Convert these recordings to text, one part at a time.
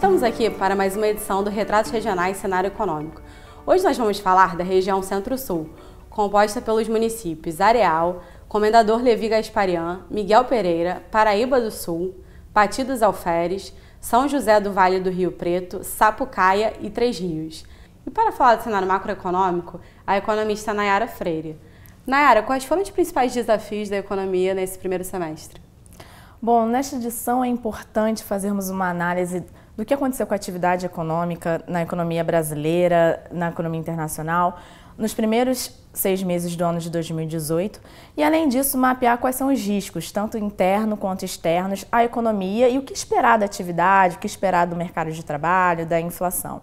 Estamos aqui para mais uma edição do Retratos Regionais Cenário Econômico. Hoje nós vamos falar da região Centro-Sul, composta pelos municípios Areal, Comendador Levi Gasparian, Miguel Pereira, Paraíba do Sul, Pati dos Alferes, São José do Vale do Rio Preto, Sapucaia e Três Rios. E para falar do cenário macroeconômico, a economista Nayara Freire. Nayara, quais foram os principais desafios da economia nesse primeiro semestre? Bom, nesta edição é importante fazermos uma análise do que aconteceu com a atividade econômica na economia brasileira, na economia internacional, nos primeiros seis meses do ano de 2018 e, além disso, mapear quais são os riscos, tanto interno quanto externos, à economia e o que esperar da atividade, o que esperar do mercado de trabalho, da inflação.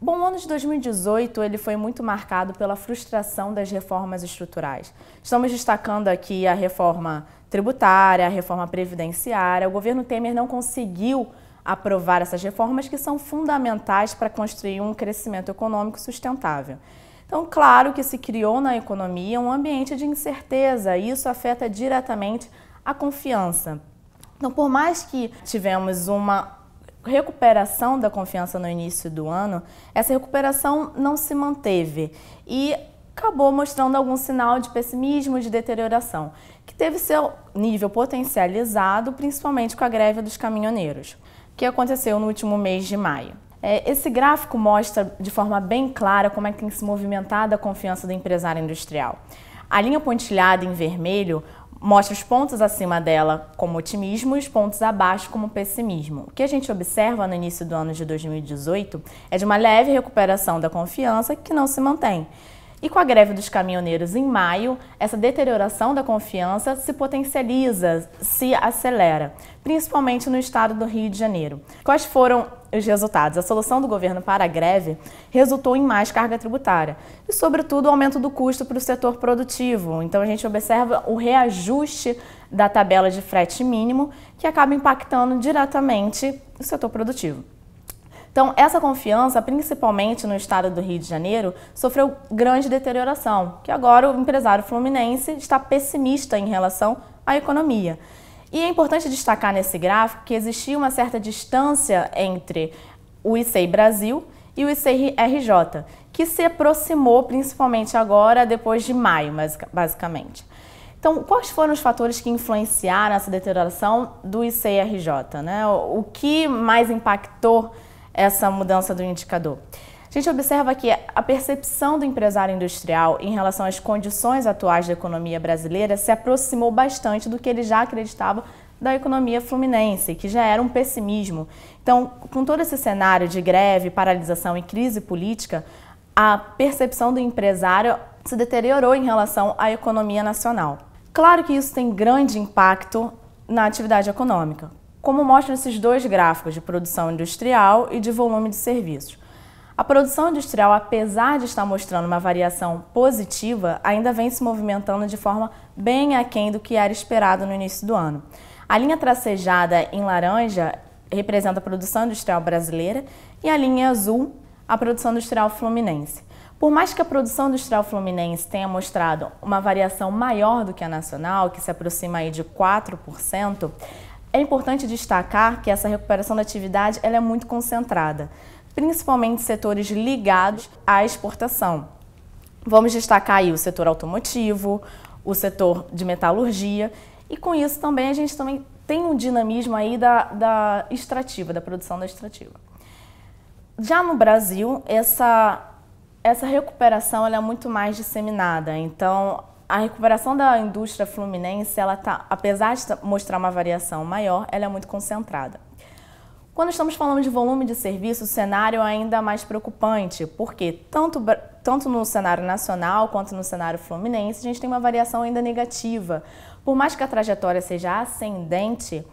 Bom, o ano de 2018 ele foi muito marcado pela frustração das reformas estruturais. Estamos destacando aqui a reforma tributária, a reforma previdenciária. O governo Temer não conseguiu aprovar essas reformas que são fundamentais para construir um crescimento econômico sustentável. Então, claro que se criou na economia um ambiente de incerteza, e isso afeta diretamente a confiança. Então, por mais que tivemos uma recuperação da confiança no início do ano, essa recuperação não se manteve e acabou mostrando algum sinal de pessimismo, de deterioração, que teve seu nível potencializado, principalmente com a greve dos caminhoneiros que aconteceu no último mês de maio. É, esse gráfico mostra de forma bem clara como é que tem se movimentado a confiança do empresário industrial. A linha pontilhada em vermelho mostra os pontos acima dela como otimismo e os pontos abaixo como pessimismo. O que a gente observa no início do ano de 2018 é de uma leve recuperação da confiança que não se mantém. E com a greve dos caminhoneiros em maio, essa deterioração da confiança se potencializa, se acelera, principalmente no estado do Rio de Janeiro. Quais foram os resultados? A solução do governo para a greve resultou em mais carga tributária e, sobretudo, o aumento do custo para o setor produtivo. Então, a gente observa o reajuste da tabela de frete mínimo que acaba impactando diretamente o setor produtivo. Então, essa confiança, principalmente no estado do Rio de Janeiro, sofreu grande deterioração, que agora o empresário fluminense está pessimista em relação à economia. E é importante destacar nesse gráfico que existia uma certa distância entre o ICI Brasil e o ICI RJ, que se aproximou principalmente agora, depois de maio, basicamente. Então, quais foram os fatores que influenciaram essa deterioração do ICI-RJ? Né? O que mais impactou essa mudança do indicador. A gente observa que a percepção do empresário industrial em relação às condições atuais da economia brasileira se aproximou bastante do que ele já acreditava da economia fluminense, que já era um pessimismo. Então, com todo esse cenário de greve, paralisação e crise política, a percepção do empresário se deteriorou em relação à economia nacional. Claro que isso tem grande impacto na atividade econômica como mostram esses dois gráficos de produção industrial e de volume de serviços. A produção industrial, apesar de estar mostrando uma variação positiva, ainda vem se movimentando de forma bem aquém do que era esperado no início do ano. A linha tracejada em laranja representa a produção industrial brasileira e a linha azul, a produção industrial fluminense. Por mais que a produção industrial fluminense tenha mostrado uma variação maior do que a nacional, que se aproxima aí de 4%, é importante destacar que essa recuperação da atividade ela é muito concentrada, principalmente setores ligados à exportação. Vamos destacar aí o setor automotivo, o setor de metalurgia e com isso também a gente também tem um dinamismo aí da, da extrativa, da produção da extrativa. Já no Brasil, essa, essa recuperação ela é muito mais disseminada, então a recuperação da indústria fluminense, ela tá, apesar de mostrar uma variação maior, ela é muito concentrada. Quando estamos falando de volume de serviço, o cenário é ainda mais preocupante, porque tanto, tanto no cenário nacional quanto no cenário fluminense, a gente tem uma variação ainda negativa. Por mais que a trajetória seja ascendente,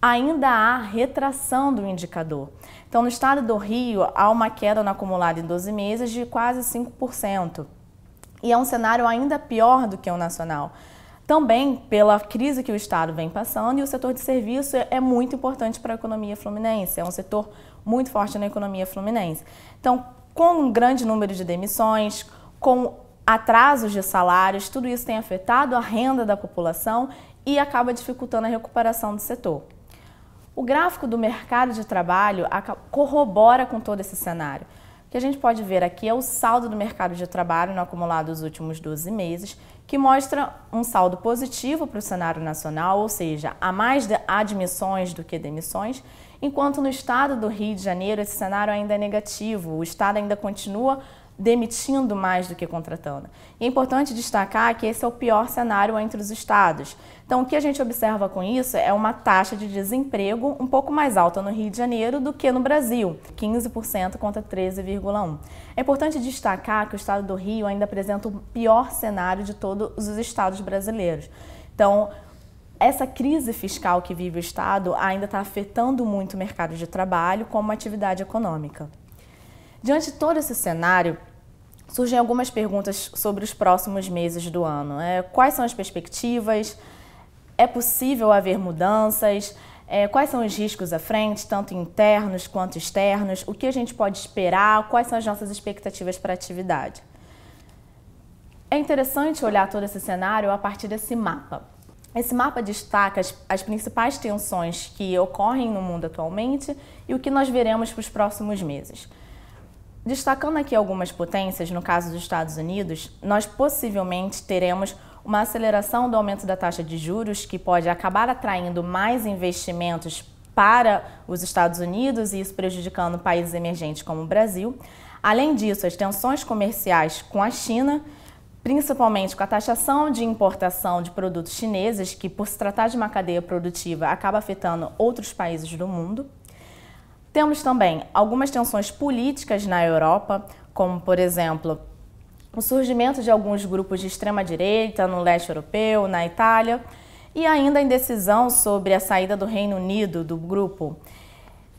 ainda há retração do indicador. Então, no estado do Rio, há uma queda no acumulado em 12 meses de quase 5%. E é um cenário ainda pior do que o nacional. Também pela crise que o Estado vem passando e o setor de serviço é muito importante para a economia fluminense, é um setor muito forte na economia fluminense. Então, com um grande número de demissões, com atrasos de salários, tudo isso tem afetado a renda da população e acaba dificultando a recuperação do setor. O gráfico do mercado de trabalho corrobora com todo esse cenário que a gente pode ver aqui é o saldo do mercado de trabalho no acumulado dos últimos 12 meses, que mostra um saldo positivo para o cenário nacional, ou seja, há mais admissões do que demissões, enquanto no estado do Rio de Janeiro esse cenário ainda é negativo, o estado ainda continua demitindo mais do que contratando. E é importante destacar que esse é o pior cenário entre os estados. Então, o que a gente observa com isso é uma taxa de desemprego um pouco mais alta no Rio de Janeiro do que no Brasil, 15% contra 13,1%. É importante destacar que o estado do Rio ainda apresenta o pior cenário de todos os estados brasileiros. Então, essa crise fiscal que vive o Estado ainda está afetando muito o mercado de trabalho como atividade econômica. Diante de todo esse cenário, surgem algumas perguntas sobre os próximos meses do ano. É, quais são as perspectivas? É possível haver mudanças? É, quais são os riscos à frente, tanto internos quanto externos? O que a gente pode esperar? Quais são as nossas expectativas para a atividade? É interessante olhar todo esse cenário a partir desse mapa. Esse mapa destaca as, as principais tensões que ocorrem no mundo atualmente e o que nós veremos para os próximos meses. Destacando aqui algumas potências, no caso dos Estados Unidos, nós possivelmente teremos uma aceleração do aumento da taxa de juros, que pode acabar atraindo mais investimentos para os Estados Unidos e isso prejudicando países emergentes como o Brasil. Além disso, as tensões comerciais com a China, principalmente com a taxação de importação de produtos chineses, que por se tratar de uma cadeia produtiva acaba afetando outros países do mundo. Temos também algumas tensões políticas na Europa, como, por exemplo, o surgimento de alguns grupos de extrema-direita no leste europeu, na Itália, e ainda a indecisão sobre a saída do Reino Unido do grupo.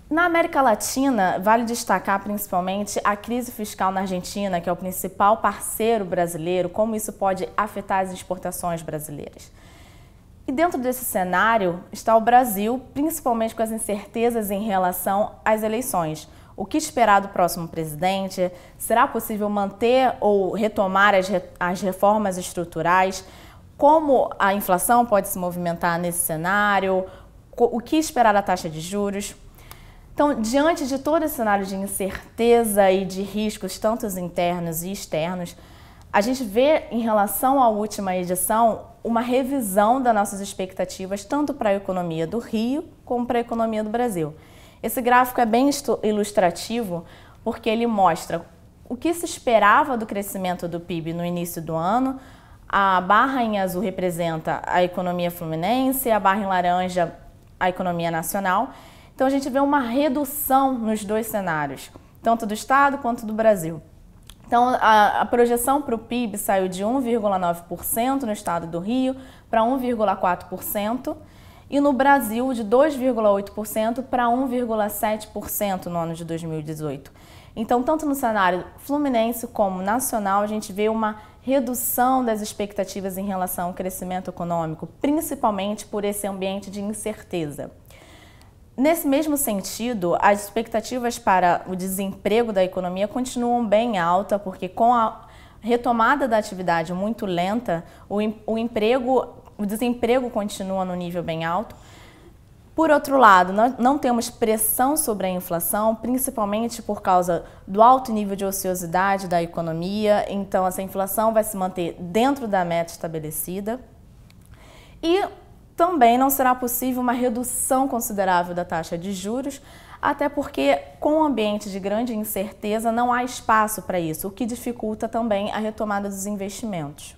Na América Latina, vale destacar principalmente a crise fiscal na Argentina, que é o principal parceiro brasileiro, como isso pode afetar as exportações brasileiras. E dentro desse cenário está o Brasil, principalmente com as incertezas em relação às eleições. O que esperar do próximo presidente? Será possível manter ou retomar as, re as reformas estruturais? Como a inflação pode se movimentar nesse cenário? O que esperar da taxa de juros? Então, diante de todo esse cenário de incerteza e de riscos, tanto internos e externos, a gente vê em relação à última edição uma revisão das nossas expectativas, tanto para a economia do Rio como para a economia do Brasil. Esse gráfico é bem ilustrativo porque ele mostra o que se esperava do crescimento do PIB no início do ano. A barra em azul representa a economia fluminense, a barra em laranja a economia nacional. Então a gente vê uma redução nos dois cenários, tanto do Estado quanto do Brasil. Então, a, a projeção para o PIB saiu de 1,9% no estado do Rio para 1,4% e no Brasil de 2,8% para 1,7% no ano de 2018. Então, tanto no cenário fluminense como nacional, a gente vê uma redução das expectativas em relação ao crescimento econômico, principalmente por esse ambiente de incerteza. Nesse mesmo sentido, as expectativas para o desemprego da economia continuam bem alta, porque com a retomada da atividade muito lenta, o, o emprego, o desemprego continua no nível bem alto. Por outro lado, nós não temos pressão sobre a inflação, principalmente por causa do alto nível de ociosidade da economia, então essa inflação vai se manter dentro da meta estabelecida. E também não será possível uma redução considerável da taxa de juros, até porque, com um ambiente de grande incerteza, não há espaço para isso, o que dificulta também a retomada dos investimentos.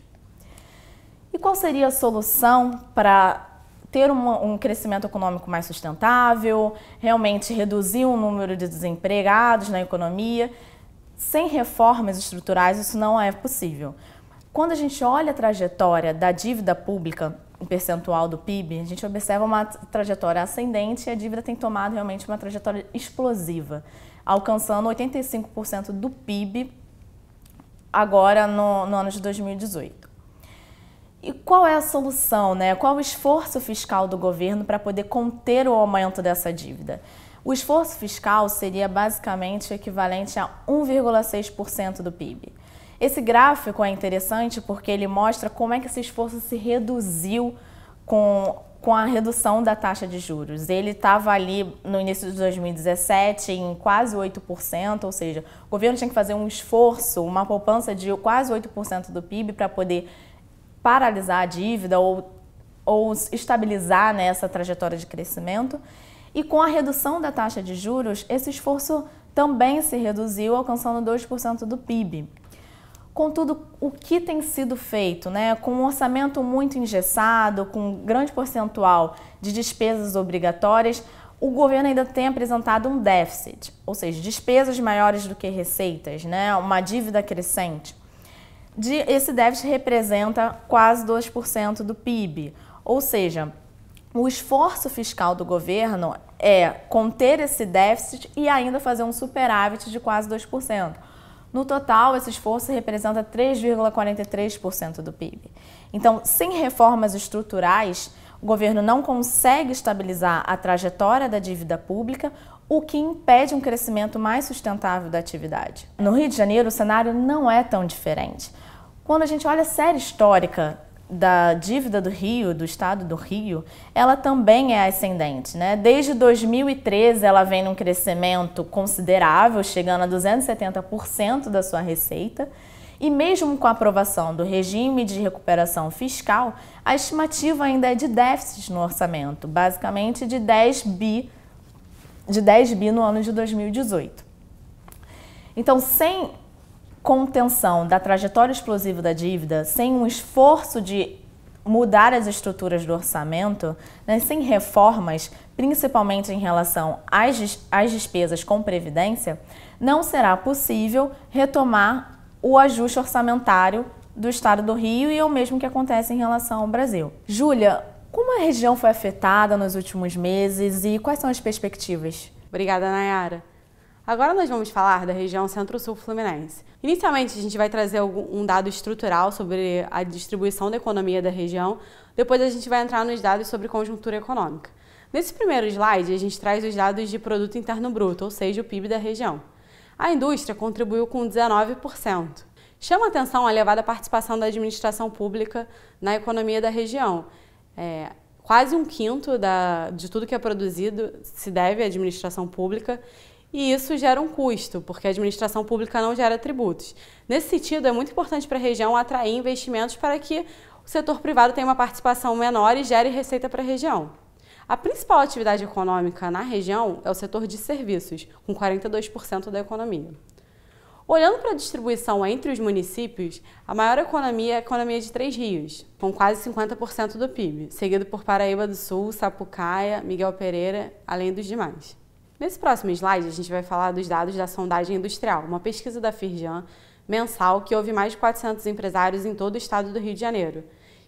E qual seria a solução para ter um, um, crescimento econômico mais sustentável, realmente reduzir o número de desempregados na economia? Sem reformas estruturais, isso não é possível. Quando a gente olha a trajetória da dívida pública em percentual do PIB, a gente observa uma trajetória ascendente e a dívida tem tomado realmente uma trajetória explosiva, alcançando 85% do PIB agora no, no ano de 2018. E qual é a solução, né? Qual o esforço fiscal do governo para poder conter o aumento dessa dívida? O esforço fiscal seria basicamente equivalente a 1,6% do PIB. Esse gráfico é interessante porque ele mostra como é que esse esforço se reduziu com, com a redução da taxa de juros. Ele estava ali no início de 2017 em quase 8%, ou seja, o governo tinha que fazer um esforço, uma poupança de quase 8% do PIB para poder paralisar a dívida ou, ou estabilizar né, essa trajetória de crescimento. E com a redução da taxa de juros, esse esforço também se reduziu, alcançando 2% do PIB. Contudo, o que tem sido feito, né? Com um orçamento muito engessado, com um grande percentual de despesas obrigatórias, o governo ainda tem apresentado um déficit, ou seja, despesas maiores do que receitas, né? uma dívida crescente. De, esse déficit representa quase 2% do PIB, ou seja, o esforço fiscal do governo é conter esse déficit e ainda fazer um superávit de quase 2%. No total, esse esforço representa 3,43% do PIB. Então, sem reformas estruturais, o governo não consegue estabilizar a trajetória da dívida pública, o que impede um crescimento mais sustentável da atividade. No Rio de Janeiro, o cenário não é tão diferente. Quando a gente olha a série histórica da dívida do Rio, do Estado do Rio, ela também é ascendente. Né? Desde 2013, ela vem num crescimento considerável, chegando a 270% da sua receita. E mesmo com a aprovação do regime de recuperação fiscal, a estimativa ainda é de déficit no orçamento, basicamente de 10 bi, de 10 bi no ano de 2018. Então, sem contenção da trajetória explosiva da dívida, sem um esforço de mudar as estruturas do orçamento, né, sem reformas, principalmente em relação às, às despesas com previdência, não será possível retomar o ajuste orçamentário do estado do Rio e é o mesmo que acontece em relação ao Brasil. Júlia, como a região foi afetada nos últimos meses e quais são as perspectivas? Obrigada, Nayara. Agora nós vamos falar da região Centro-Sul Fluminense. Inicialmente, a gente vai trazer um dado estrutural sobre a distribuição da economia da região, depois a gente vai entrar nos dados sobre conjuntura econômica. Nesse primeiro slide, a gente traz os dados de produto interno bruto, ou seja, o PIB da região. A indústria contribuiu com 19%. Chama atenção a elevada participação da administração pública na economia da região. É, quase um quinto da, de tudo que é produzido se deve à administração pública e isso gera um custo, porque a administração pública não gera tributos. Nesse sentido, é muito importante para a região atrair investimentos para que o setor privado tenha uma participação menor e gere receita para a região. A principal atividade econômica na região é o setor de serviços, com 42% da economia. Olhando para a distribuição entre os municípios, a maior economia é a economia de Três Rios, com quase 50% do PIB, seguido por Paraíba do Sul, Sapucaia, Miguel Pereira, além dos demais. Nesse próximo slide, a gente vai falar dos dados da sondagem industrial, uma pesquisa da Firjan mensal que houve mais de 400 empresários em todo o estado do Rio de Janeiro.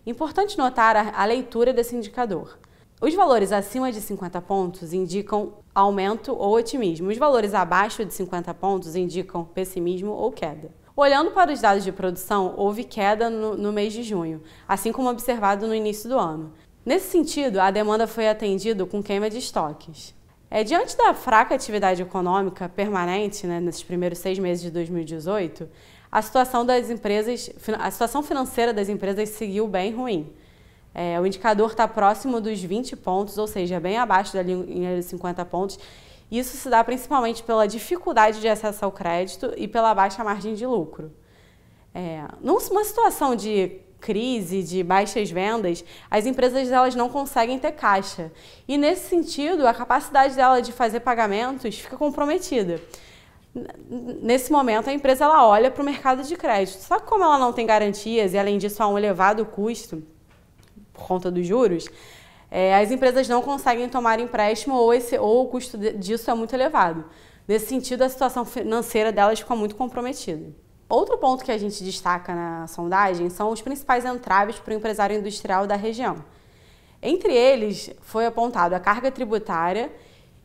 Importante notar a, leitura desse indicador. Os valores acima de 50 pontos indicam aumento ou otimismo. Os valores abaixo de 50 pontos indicam pessimismo ou queda. Olhando para os dados de produção, houve queda no, no mês de junho, assim como observado no início do ano. Nesse sentido, a demanda foi atendida com queima de estoques. É, diante da fraca atividade econômica permanente né, nesses primeiros seis meses de 2018, a situação das empresas, a situação financeira das empresas seguiu bem ruim. É, o indicador está próximo dos 20 pontos, ou seja, bem abaixo da linha dos 50 pontos. Isso se dá principalmente pela dificuldade de acesso ao crédito e pela baixa margem de lucro. É, numa situação de crise, de baixas vendas, as empresas elas não conseguem ter caixa. E nesse sentido, a capacidade dela de fazer pagamentos fica comprometida. Nesse momento, a empresa ela olha para o mercado de crédito. Só que como ela não tem garantias e, além disso, há um elevado custo por conta dos juros, é, as empresas não conseguem tomar empréstimo ou, esse, ou o custo disso é muito elevado. Nesse sentido, a situação financeira delas fica muito comprometida. Outro ponto que a gente destaca na sondagem são os principais entraves para o empresário industrial da região. Entre eles, foi apontado a carga tributária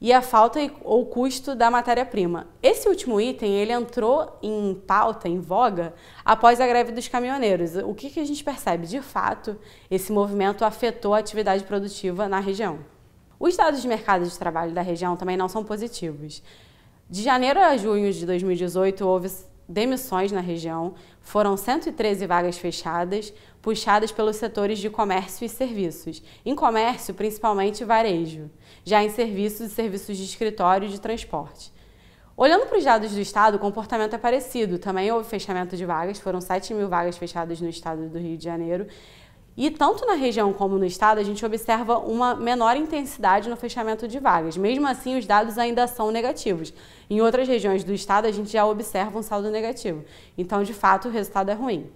e a falta ou custo da matéria-prima. Esse último item ele entrou em pauta, em voga, após a greve dos caminhoneiros. O que, que a gente percebe? De fato, esse movimento afetou a atividade produtiva na região. Os dados de mercado de trabalho da região também não são positivos. De janeiro a junho de 2018, houve demissões na região, foram 113 vagas fechadas, puxadas pelos setores de comércio e serviços. Em comércio, principalmente varejo, já em serviços e serviços de escritório e de transporte. Olhando para os dados do Estado, o comportamento é parecido. Também houve fechamento de vagas, foram 7 mil vagas fechadas no Estado do Rio de Janeiro. E tanto na região como no estado, a gente observa uma menor intensidade no fechamento de vagas. Mesmo assim, os dados ainda são negativos. Em outras regiões do estado, a gente já observa um saldo negativo. Então, de fato, o resultado é ruim.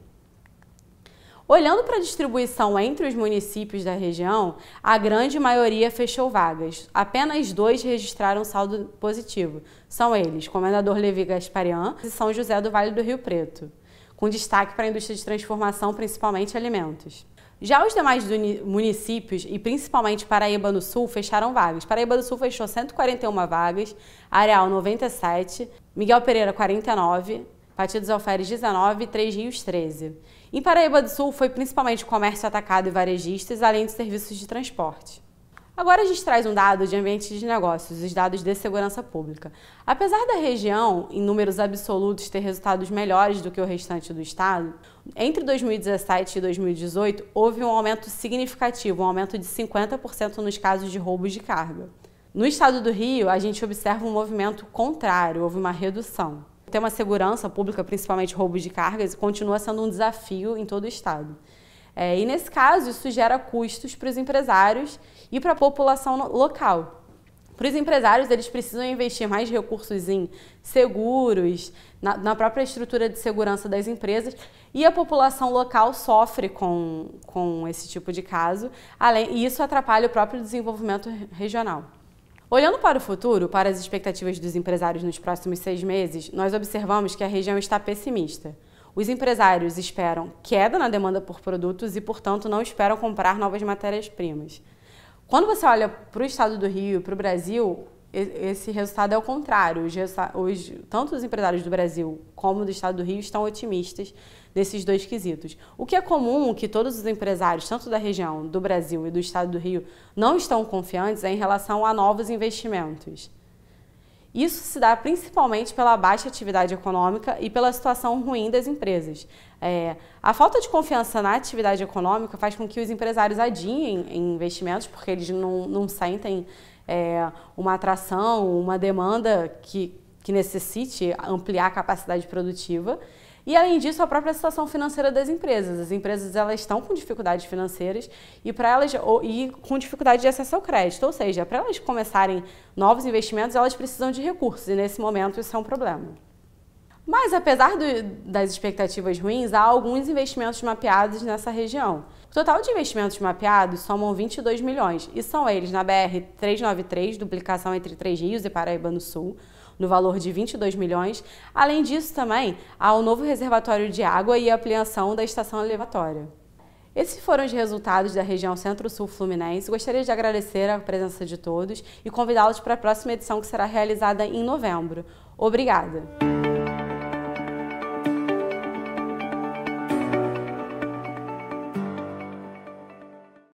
Olhando para a distribuição entre os municípios da região, a grande maioria fechou vagas. Apenas dois registraram saldo positivo. São eles, Comendador Levi Gasparian e São José do Vale do Rio Preto, com destaque para a indústria de transformação, principalmente alimentos. Já os demais municípios, e principalmente Paraíba do Sul, fecharam vagas. Paraíba do Sul fechou 141 vagas, Areal 97, Miguel Pereira 49, Patidos Alferes 19 e Três Rios 13. Em Paraíba do Sul foi principalmente comércio atacado e varejistas, além de serviços de transporte. Agora a gente traz um dado de ambiente de negócios, os dados de segurança pública. Apesar da região, em números absolutos, ter resultados melhores do que o restante do estado, entre 2017 e 2018 houve um aumento significativo, um aumento de 50% nos casos de roubos de carga. No estado do Rio, a gente observa um movimento contrário, houve uma redução. Tem uma segurança pública, principalmente roubo de cargas, continua sendo um desafio em todo o estado. É, e nesse caso, isso gera custos para os empresários e para a população local. Para os empresários, eles precisam investir mais recursos em seguros, na, na, própria estrutura de segurança das empresas, e a população local sofre com, com esse tipo de caso, além, e isso atrapalha o próprio desenvolvimento regional. Olhando para o futuro, para as expectativas dos empresários nos próximos seis meses, nós observamos que a região está pessimista. Os empresários esperam queda na demanda por produtos e, portanto, não esperam comprar novas matérias-primas. Quando você olha para o estado do Rio, para o Brasil, esse resultado é o contrário. Hoje, tanto os empresários do Brasil como do estado do Rio estão otimistas nesses dois quesitos. O que é comum que todos os empresários, tanto da região, do Brasil e do estado do Rio, não estão confiantes é em relação a novos investimentos. Isso se dá principalmente pela baixa atividade econômica e pela situação ruim das empresas. É, a falta de confiança na atividade econômica faz com que os empresários adiem em investimentos, porque eles não, não sentem é, uma atração, uma demanda que, que necessite ampliar a capacidade produtiva. E além disso, a própria situação financeira das empresas. As empresas elas estão com dificuldades financeiras e para elas e com dificuldade de acesso ao crédito, ou seja, para elas começarem novos investimentos, elas precisam de recursos e nesse momento isso é um problema. Mas apesar do, das expectativas ruins, há alguns investimentos mapeados nessa região. O total de investimentos mapeados somam 22 milhões e são eles na BR 393, duplicação entre Três Rios e Paraíba no Sul, no valor de 22 milhões. Além disso, também há o um novo reservatório de água e a ampliação da estação elevatória. Esses foram os resultados da região Centro-Sul Fluminense. Gostaria de agradecer a presença de todos e convidá-los para a próxima edição que será realizada em novembro. Obrigada!